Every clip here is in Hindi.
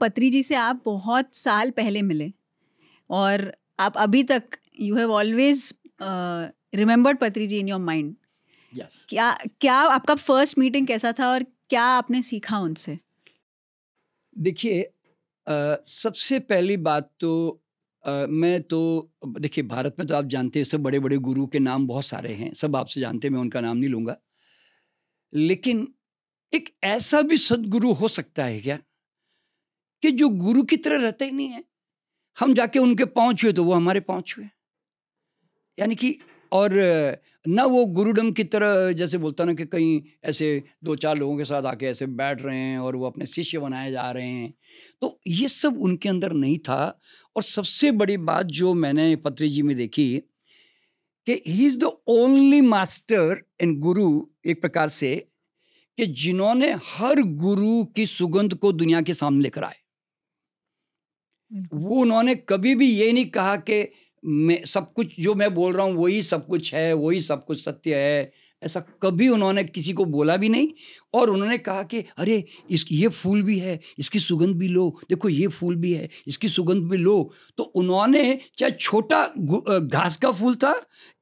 पत्री जी से आप बहुत साल पहले मिले और आप अभी तक यू हैव ऑलवेज रिमेम्बर्ड पत्री जी इन योर माइंड क्या क्या आपका फर्स्ट मीटिंग कैसा था और क्या आपने सीखा उनसे देखिए सबसे पहली बात तो आ, मैं तो देखिए भारत में तो आप जानते हैं सब बड़े बड़े गुरु के नाम बहुत सारे हैं सब आपसे जानते हैं मैं उनका नाम नहीं लूँगा लेकिन एक ऐसा भी सदगुरु हो सकता है क्या कि जो गुरु की तरह रहते ही नहीं है हम जाके उनके पहुँच हुए तो वो हमारे पहुँच हुए यानी कि और ना वो गुरुडम की तरह जैसे बोलता ना कि कहीं ऐसे दो चार लोगों के साथ आके ऐसे बैठ रहे हैं और वो अपने शिष्य बनाए जा रहे हैं तो ये सब उनके अंदर नहीं था और सबसे बड़ी बात जो मैंने पत्री जी में देखी कि he is the only master in गुरु एक प्रकार से कि जिन्होंने हर गुरु की सुगंध को दुनिया के सामने लेकर आए वो उन्होंने कभी भी ये नहीं कहा कि मैं सब कुछ जो मैं बोल रहा हूँ वही सब कुछ है वही सब कुछ सत्य है ऐसा कभी उन्होंने किसी को बोला भी नहीं और उन्होंने कहा कि अरे इस ये फूल भी है इसकी सुगंध भी लो देखो ये फूल भी है इसकी सुगंध भी लो तो उन्होंने चाहे छोटा घास का फूल था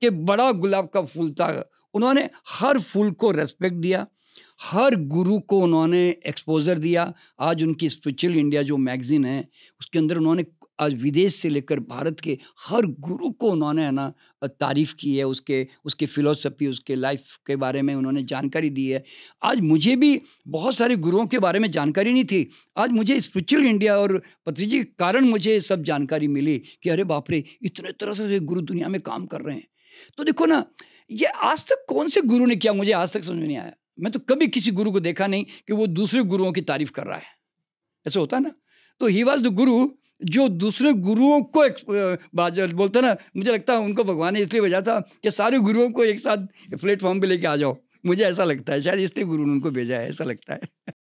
कि बड़ा गुलाब का फूल था उन्होंने हर फूल को रेस्पेक्ट दिया हर गुरु को उन्होंने एक्सपोजर दिया आज उनकी स्पिरिचुअल इंडिया जो मैगज़ीन है उसके अंदर उन्होंने आज विदेश से लेकर भारत के हर गुरु को उन्होंने है ना तारीफ़ की है उसके उसके फिलोसफी उसके लाइफ के बारे में उन्होंने जानकारी दी है आज मुझे भी बहुत सारे गुरुओं के बारे में जानकारी नहीं थी आज मुझे स्पिरिचुअल इंडिया और पत्री जी के कारण मुझे सब जानकारी मिली कि अरे बाप रे इतने तरह से गुरु दुनिया में काम कर रहे हैं तो देखो ना ये आज तक कौन से गुरु ने किया मुझे आज तक समझ में नहीं आया मैं तो कभी किसी गुरु को देखा नहीं कि वो दूसरे गुरुओं की तारीफ कर रहा है ऐसा होता ना तो ही वॉज द गुरु जो दूसरे गुरुओं को एक बोलते ना मुझे लगता है उनको भगवान ने इसलिए भेजा था कि सारे गुरुओं को एक साथ प्लेटफॉर्म पे लेके आ जाओ मुझे ऐसा लगता है शायद इसलिए गुरु ने उनको भेजा है ऐसा लगता है